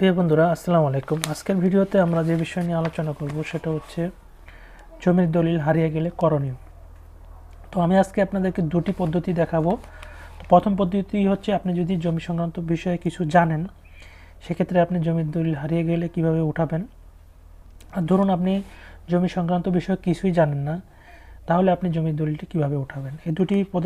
প্রিয় বন্ধুরা আসসালামু আলাইকুম আজকের ভিডিওতে আমরা যে বিষয় নিয়ে আলোচনা করব সেটা হচ্ছে জমির দলিল হারিয়ে গেলে করণীয় তো আমি আজকে আপনাদেরকে দুটি পদ্ধতি দেখাবো প্রথম পদ্ধতি হচ্ছে আপনি যদি জমি সংক্রান্ত বিষয়ে কিছু জানেন সেক্ষেত্রে আপনি জমির দলিল হারিয়ে গেলে কিভাবে উঠাবেন আর ধরুন আপনি জমি সংক্রান্ত বিষয়ে কিছুই জানেন না তাহলে আপনি জমির দলিলটি কিভাবে উঠাবেন এই দুটি পদ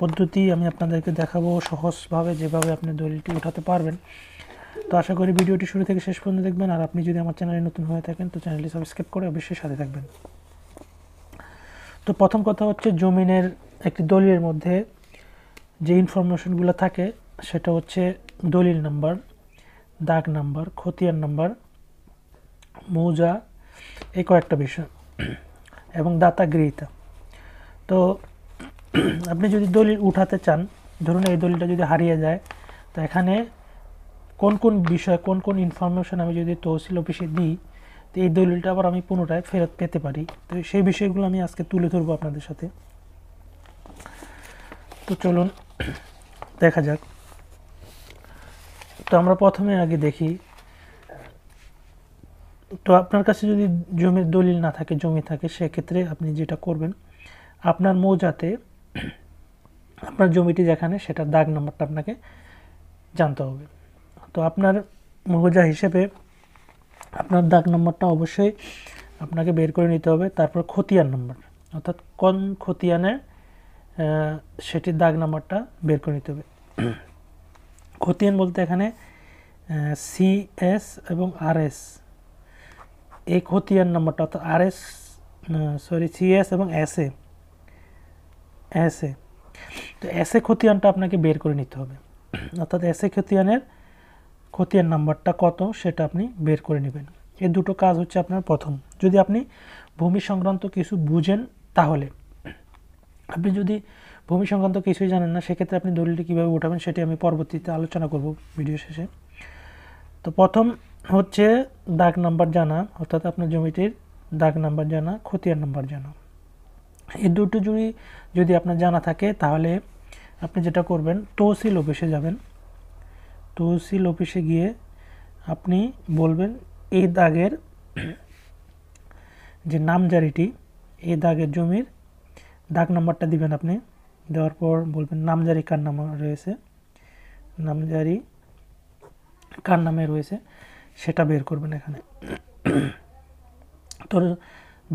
পদ্ধতি আমি আপনাদেরকে দেখাবো সহজভাবে যেভাবে আপনি দলিলটি উঠাতে পারবেন তো আশা করি ভিডিওটি শুরু থেকে শেষ পর্যন্ত দেখবেন আর আপনি যদি আমার চ্যানেলে নতুন হয়ে থাকেন তো চ্যানেলটি সাবস্ক্রাইব করে অবশ্যই সাথে থাকবেন তো প্রথম কথা হচ্ছে জমিনের একটি দলিলের মধ্যে যে ইনফরমেশনগুলো থাকে সেটা হচ্ছে দলিল নাম্বার দাগ নাম্বার খতিয়ান নাম্বার মৌজা এই কয়েকটা বিষয় এবং দাতা গৃহীতা তো আপনি যদি দলিল উঠাতে চান ধরুন এই দলিলটা যদি হারিয়ে যায় তো এখানে কোন কোন বিষয় কোন কোন ইনফরমেশন আমি যদি তহসিল অফিসে দিই তো এই দলিলটা আবার আমি পুনরায় ফেরত পেতে পারি তো সেই বিষয়গুলো আমি আজকে তুলে ধরবো আপনাদের সাথে তো চলুন দেখা যাক তো আমরা প্রথমে আগে দেখি তো আপনার কাছে যদি জমির দলিল না থাকে জমি থাকে সেক্ষেত্রে আপনি যেটা করবেন আপনার মৌজাতে আপনার জমিটি যেখানে সেটার দাগ নাম্বারটা আপনাকে জানতে হবে তো আপনার মগজা হিসেবে আপনার দাগ নম্বরটা অবশ্যই আপনাকে বের করে নিতে হবে তারপর খতিয়ান নম্বর অর্থাৎ কোন খতিয়ানে সেটির দাগ নম্বরটা বের করে নিতে হবে খতিয়ান বলতে এখানে সিএস এবং আরএস এই খতিয়ান নম্বরটা অর্থাৎ আরএস সরি সিএস এবং এস এ এসএ এ তো এস এ খতিয়ানটা আপনাকে বের করে নিতে হবে অর্থাৎ এস এ খতিয়ানের ক্ষতির নাম্বারটা কত সেটা আপনি বের করে নেবেন এই দুটো কাজ হচ্ছে আপনার প্রথম যদি আপনি ভূমি সংক্রান্ত কিছু বুঝেন তাহলে আপনি যদি ভূমি সংক্রান্ত কিছুই জানেন না সেক্ষেত্রে আপনি দলিলটি কীভাবে উঠাবেন সেটি আমি পরবর্তীতে আলোচনা করব ভিডিও শেষে তো প্রথম হচ্ছে দাগ নাম্বার জানা অর্থাৎ আপনার জমিটির দাগ নাম্বার জানা খতিয়ার নাম্বার জানা এই দুটো জুড়ি যদি আপনার জানা থাকে তাহলে আপনি যেটা করবেন তহসিল অফিসে যাবেন সিল অফিসে গিয়ে আপনি বলবেন এই দাগের যে নামজারিটি এই দাগের জমির দাগ নাম্বারটা দিবেন আপনি দেওয়ার পর বলবেন নামজারি কার নাম রয়েছে নামজারি কার নামে রয়েছে সেটা বের করবেন এখানে তোর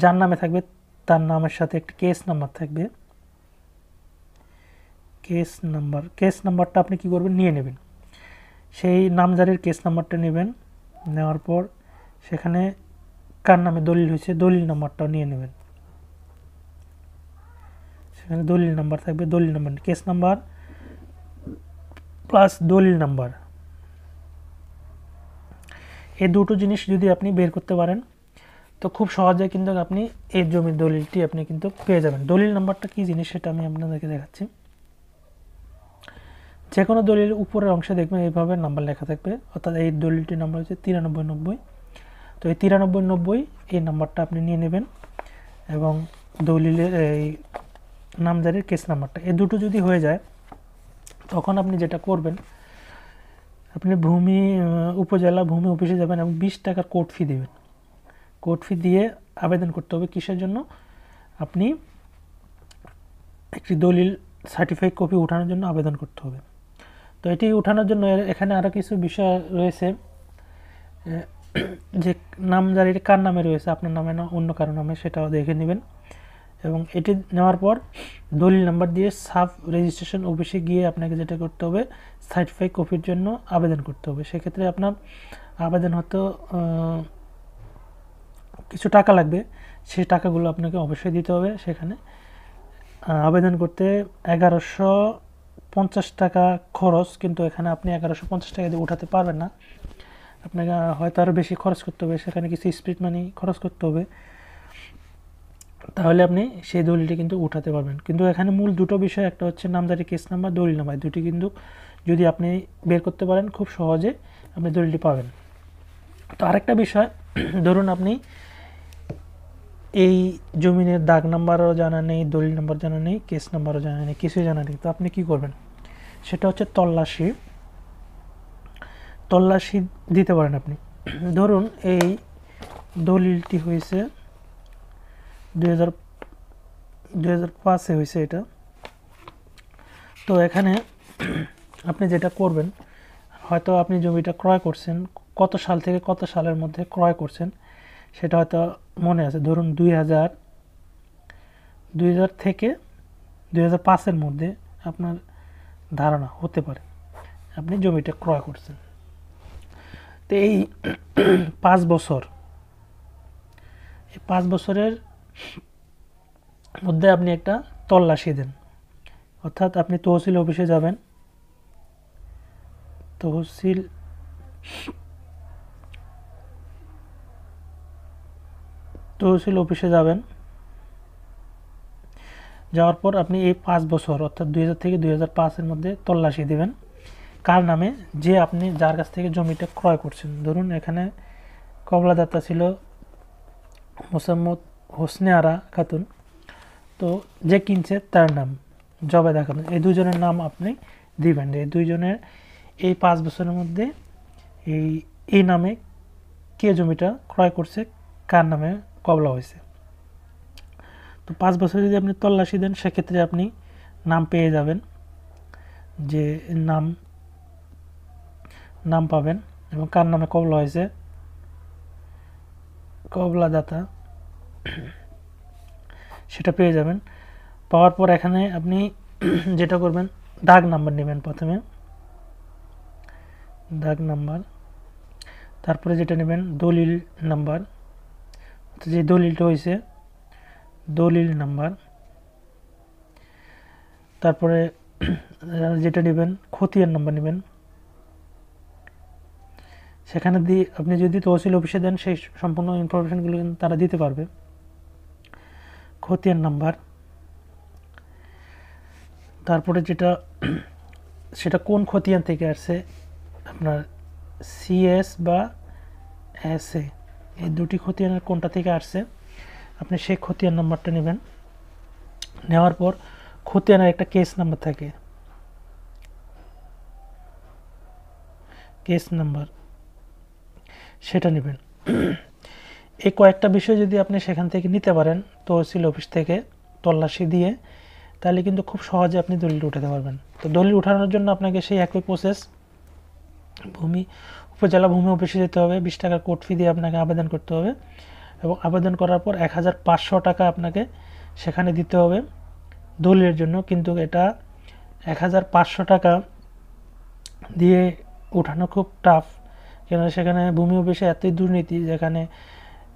যার নামে থাকবে তার নামের সাথে একটি কেস নাম্বার থাকবে কেস নাম্বার কেস নাম্বারটা আপনি কি করবেন নিয়ে নেবেন সেই নামজারির কেস নাম্বারটা নেবেন নেওয়ার পর সেখানে কার নামে দলিল হয়েছে দলিল নাম্বারটাও নিয়ে নেবেন সেখানে দলিল নাম্বার থাকবে দলিল নাম্বার কেস নাম্বার প্লাস দলিল নাম্বার এই দুটো জিনিস যদি আপনি বের করতে পারেন তো খুব সহজে কিন্তু আপনি এই জমির দলিলটি আপনি কিন্তু পেয়ে যাবেন দলিল নাম্বারটা কী জিনিস সেটা আমি আপনাদেরকে দেখাচ্ছি যে কোনো দলিলের উপরের অংশে দেখবেন এইভাবে নাম্বার লেখা থাকবে অর্থাৎ এই দলিলটির নাম্বার হচ্ছে তিরানব্বই নব্বই তো এই তিরানব্বই নব্বই এই নাম্বারটা আপনি নিয়ে নেবেন এবং দলিলের এই নামজারির কেস নাম্বারটা এই দুটো যদি হয়ে যায় তখন আপনি যেটা করবেন আপনি ভূমি উপজেলা ভূমি অফিসে যাবেন এবং বিশ টাকার কোর্ট ফি দেবেন কোর্ট ফি দিয়ে আবেদন করতে হবে কিসের জন্য আপনি একটি দলিল সার্টিফাইড কপি ওঠানোর জন্য আবেদন করতে হবে তো এটি উঠানোর জন্য এখানে আরও কিছু বিষয় রয়েছে যে নামজারিটা কার নামে রয়েছে আপনার নামে না অন্য কারো নামে সেটাও দেখে নেবেন এবং এটি নেওয়ার পর দলিল নাম্বার দিয়ে সাব রেজিস্ট্রেশন অফিসে গিয়ে আপনাকে যেটা করতে হবে সার্টিফাই কপির জন্য আবেদন করতে হবে সেক্ষেত্রে আপনার আবেদন হতো কিছু টাকা লাগবে সেই টাকাগুলো আপনাকে অবশ্যই দিতে হবে সেখানে আবেদন করতে এগারোশো পঞ্চাশ টাকা খরচ কিন্তু এখানে আপনি এগারোশো পঞ্চাশ টাকা দিয়ে উঠাতে পারবেন না আপনাকে হয়তো আরও বেশি খরচ করতে হবে সেখানে কিছু স্পিড মানি খরচ করতে হবে তাহলে আপনি সেই দলিলটি কিন্তু উঠাতে পারবেন কিন্তু এখানে মূল দুটো বিষয় একটা হচ্ছে নামদারি কেস নাম্বার দলিল নাম্বার দুটি কিন্তু যদি আপনি বের করতে পারেন খুব সহজে আপনি দলিলটি পাবেন তো আরেকটা বিষয় ধরুন আপনি এই জমিনের দাগ নাম্বারও জানা নেই দলিল নাম্বার জানা নেই কেস নাম্বারও জানা নেই কিছুই জানা নেই তো আপনি কি করবেন সেটা হচ্ছে তল্লাশি তল্লাশি দিতে পারেন আপনি ধরুন এই দলিলটি হয়েছে দু হাজার দু হাজার পাঁচে হয়েছে এটা তো এখানে আপনি যেটা করবেন হয়তো আপনি জমিটা ক্রয় করছেন কত সাল থেকে কত সালের মধ্যে ক্রয় করছেন সেটা হয়তো মনে আছে ধরুন দুই হাজার দুই হাজার থেকে দুই হাজার পাঁচের মধ্যে আপনার ধারণা হতে পারে আপনি জমিটা ক্রয় করছেন তো এই পাঁচ বছর এই পাঁচ বছরের মধ্যে আপনি একটা তল্লাশি দেন অর্থাৎ আপনি তহসিল অফিসে যাবেন তহসিল তহসিল অফিসে যাবেন যাওয়ার পর আপনি এই পাঁচ বছর অর্থাৎ দুই থেকে দুই এর মধ্যে তল্লাশি দিবেন কার নামে যে আপনি যার কাছ থেকে জমিটা ক্রয় করছেন ধরুন এখানে কবলাদাতা ছিল মোসাম্মদ হোসনে আরা খাতুন তো যে কিনছে তার নাম জবেদা খাতুন এই দুজনের নাম আপনি দিবেন এই দুইজনের এই পাঁচ বছরের মধ্যে এই এই নামে কে জমিটা ক্রয় করছে কার নামে কবলা হয়েছে তো পাঁচ বছর যদি আপনি তল্লাশি দেন সেক্ষেত্রে আপনি নাম পেয়ে যাবেন যে নাম নাম পাবেন এবং কার নামে কবলা হয়েছে কবলা দাতা সেটা পেয়ে যাবেন পাওয়ার পর এখানে আপনি যেটা করবেন দাগ নাম্বার নেবেন প্রথমে দাগ নাম্বার তারপরে যেটা নেবেন দলিল নাম্বার যে দলিলটা হয়েছে দলিল নাম্বার তারপরে যেটা নেবেন খতিয়ান নাম্বার নেবেন সেখানে দিয়ে আপনি যদি তহসিল অফিসে দেন সেই সম্পূর্ণ ইনফরমেশনগুলো কিন্তু তারা দিতে পারবে খতিয়ান নাম্বার তারপরে যেটা সেটা কোন খতিয়ান থেকে আসছে আপনার সিএস বা এস এ এই দুটি খতিয়ানের কোনটা থেকে আসছে আপনি সেই খতিয়ান নাম্বারটা নেবেন নেওয়ার পর খতিয়ানের একটা কেস নাম্বার থাকে কেস নাম্বার সেটা নেবেন এই কয়েকটা বিষয় যদি আপনি সেখান থেকে নিতে পারেন তহসিল অফিস থেকে তল্লাশি দিয়ে তাহলে কিন্তু খুব সহজে আপনি দলিল উঠাতে পারবেন তো দলিল উঠানোর জন্য আপনাকে সেই একই প্রসেস ভূমি উপজেলা ভূমি অফিসে যেতে হবে বিশ টাকা কোর্ট ফি দিয়ে আপনাকে আবেদন করতে হবে এবং আবেদন করার পর এক হাজার পাঁচশো টাকা আপনাকে সেখানে দিতে হবে দলিলের জন্য কিন্তু এটা এক হাজার পাঁচশো টাকা দিয়ে ওঠানো খুব টাফ কেননা সেখানে ভূমি অফিসে এতই দুর্নীতি যেখানে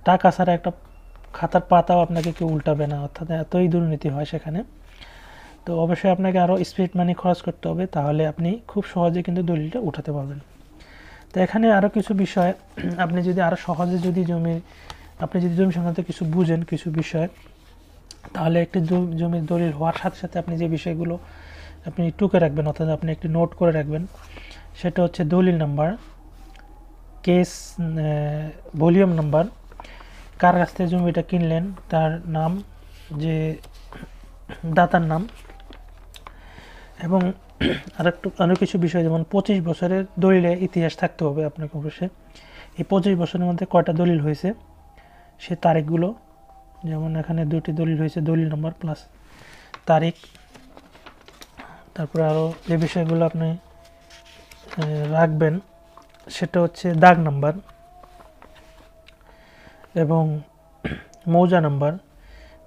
টাকা ছাড়া একটা খাতার পাতাও আপনাকে কেউ উল্টাবে না অর্থাৎ এতই দুর্নীতি হয় সেখানে তো অবশ্যই আপনাকে আরও স্পিড মানি খরচ করতে হবে তাহলে আপনি খুব সহজে কিন্তু দলিলটা উঠাতে পারবেন তো এখানে আরও কিছু বিষয় আপনি যদি আরও সহজে যদি জমির আপনি যদি জমি সংক্রান্ত কিছু বুঝেন কিছু বিষয় তাহলে একটি জমির দলিল হওয়ার সাথে সাথে আপনি যে বিষয়গুলো আপনি টুকে রাখবেন অর্থাৎ আপনি একটি নোট করে রাখবেন সেটা হচ্ছে দলিল নাম্বার কেস ভলিউম নাম্বার কার কাছ থেকে জমিটা কিনলেন তার নাম যে দাতার নাম এবং আর একটু আরও কিছু বিষয় যেমন পঁচিশ বছরের দলিলে ইতিহাস থাকতে হবে আপনাকে অবশ্যই এই পঁচিশ বছরের মধ্যে কয়টা দলিল হয়েছে সে তারিখগুলো যেমন এখানে দুটি দলিল হয়েছে দলিল নম্বর প্লাস তারিখ তারপরে আরও যে বিষয়গুলো আপনি রাখবেন সেটা হচ্ছে দাগ নাম্বার এবং মৌজা নাম্বার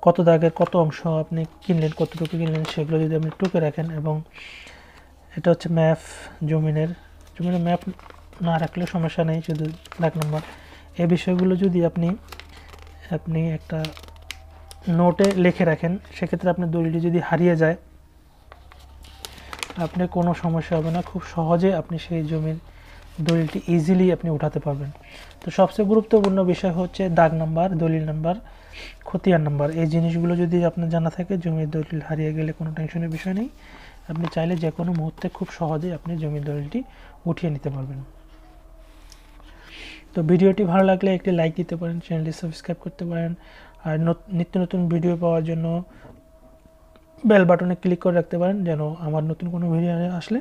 কত দাগের কত অংশ আপনি কিনলেন কতটুকু কিনলেন সেগুলো যদি আপনি টুকে রাখেন এবং এটা হচ্ছে ম্যাপ জমিনের জমিনের ম্যাপ না রাখলে সমস্যা নেই শুধু এক নম্বর এই বিষয়গুলো যদি আপনি আপনি একটা নোটে লিখে রাখেন সেক্ষেত্রে আপনার দলিলটি যদি হারিয়ে যায় আপনি কোনো সমস্যা হবে না খুব সহজে আপনি সেই জমির দলিলটি ইজিলি আপনি উঠাতে পারবেন তো সবচেয়ে গুরুত্বপূর্ণ বিষয় হচ্ছে দাগ নাম্বার দলিল নাম্বার খতিয়ান নাম্বার এই জিনিসগুলো যদি আপনার জানা থাকে জমির দলিল হারিয়ে গেলে কোনো টেনশনের বিষয় নেই আপনি চাইলে যে কোনো মুহূর্তে খুব সহজেই আপনি জমি দলিলটি উঠিয়ে নিতে পারবেন তো ভিডিওটি ভালো লাগলে একটি লাইক দিতে পারেন চ্যানেলটি সাবস্ক্রাইব করতে পারেন আর নিত্য নতুন ভিডিও পাওয়ার জন্য বেল বাটনে ক্লিক করে রাখতে পারেন যেন আমার নতুন কোনো ভিডিও আসলে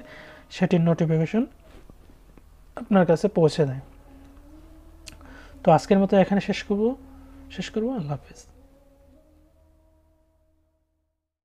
সেটির নোটিফিকেশন আপনার কাছে পৌঁছে দেয় তো আজকের মতো এখানে শেষ করব শেষ করবো আল্লাহ হাফিজ